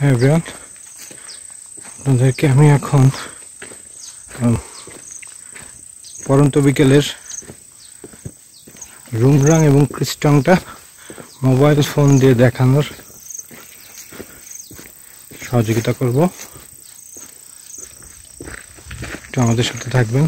হ্যাঁ এভরিওয়ান আপনাদেরকে আমি এখন পরন্ত বিকেলের রুমরাং এবং ক্রিস্টংটা মোবাইল ফোন দিয়ে দেখানোর সহযোগিতা করব আমাদের সাথে থাকবেন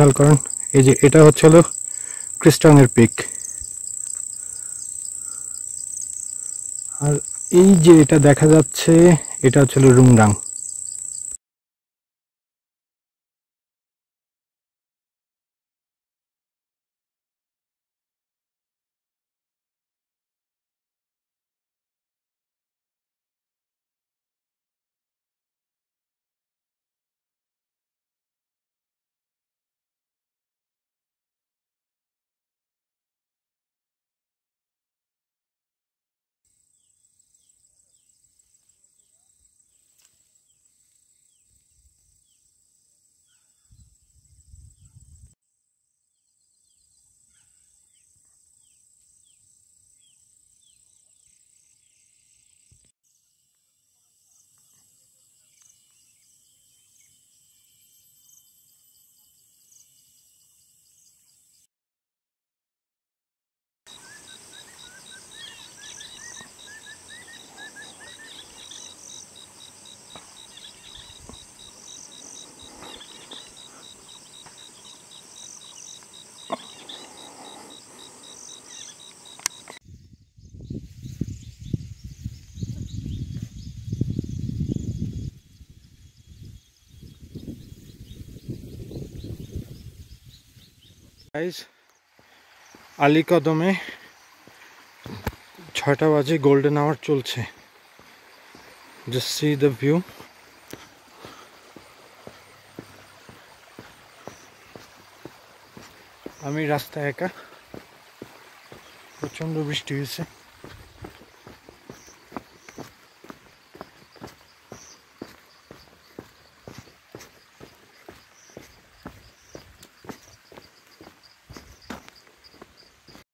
খেয়াল করেন এই যে এটা হচ্ছে হলো ক্রিস্টানের পিক আর এই যে এটা দেখা যাচ্ছে এটা হচ্ছে রুমডাং গাইজ আলী কদমে ছটা বাজে গোল্ডেন আওয়ার চলছে জাস্ট সি দ্য ভিউ আমি রাস্তা একা প্রচণ্ড বৃষ্টি হয়েছে